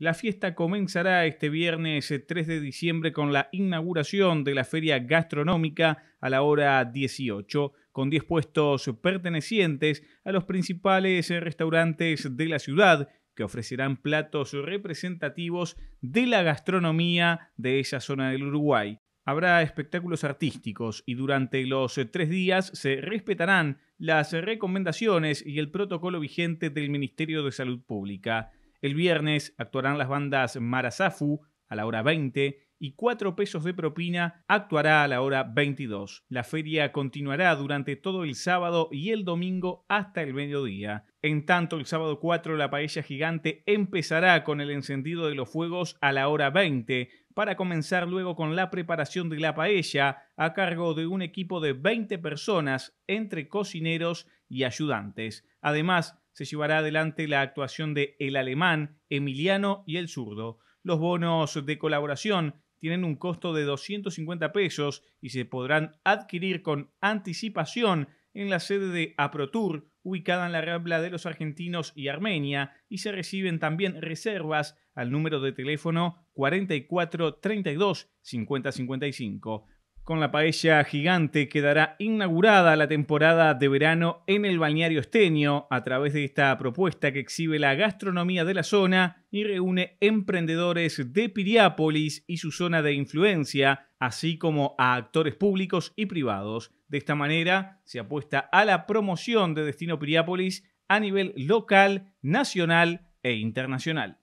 La fiesta comenzará este viernes 3 eh, de diciembre con la inauguración de la feria gastronómica a la hora 18, con 10 puestos pertenecientes a los principales eh, restaurantes de la ciudad que ofrecerán platos representativos de la gastronomía de esa zona del Uruguay. Habrá espectáculos artísticos y durante los eh, tres días se respetarán las recomendaciones y el protocolo vigente del Ministerio de Salud Pública. El viernes actuarán las bandas Marasafu a la hora 20 y 4 pesos de propina actuará a la hora 22. La feria continuará durante todo el sábado y el domingo hasta el mediodía. En tanto, el sábado 4 la paella gigante empezará con el encendido de los fuegos a la hora 20 para comenzar luego con la preparación de la paella a cargo de un equipo de 20 personas entre cocineros y ayudantes. Además, se llevará adelante la actuación de El Alemán, Emiliano y El Zurdo. Los bonos de colaboración tienen un costo de 250 pesos y se podrán adquirir con anticipación en la sede de APROTUR, ubicada en la Rambla de los Argentinos y Armenia, y se reciben también reservas al número de teléfono 44 32 50 55. Con la paella gigante quedará inaugurada la temporada de verano en el balneario esteño a través de esta propuesta que exhibe la gastronomía de la zona y reúne emprendedores de Piriápolis y su zona de influencia, así como a actores públicos y privados. De esta manera se apuesta a la promoción de Destino Piriápolis a nivel local, nacional e internacional.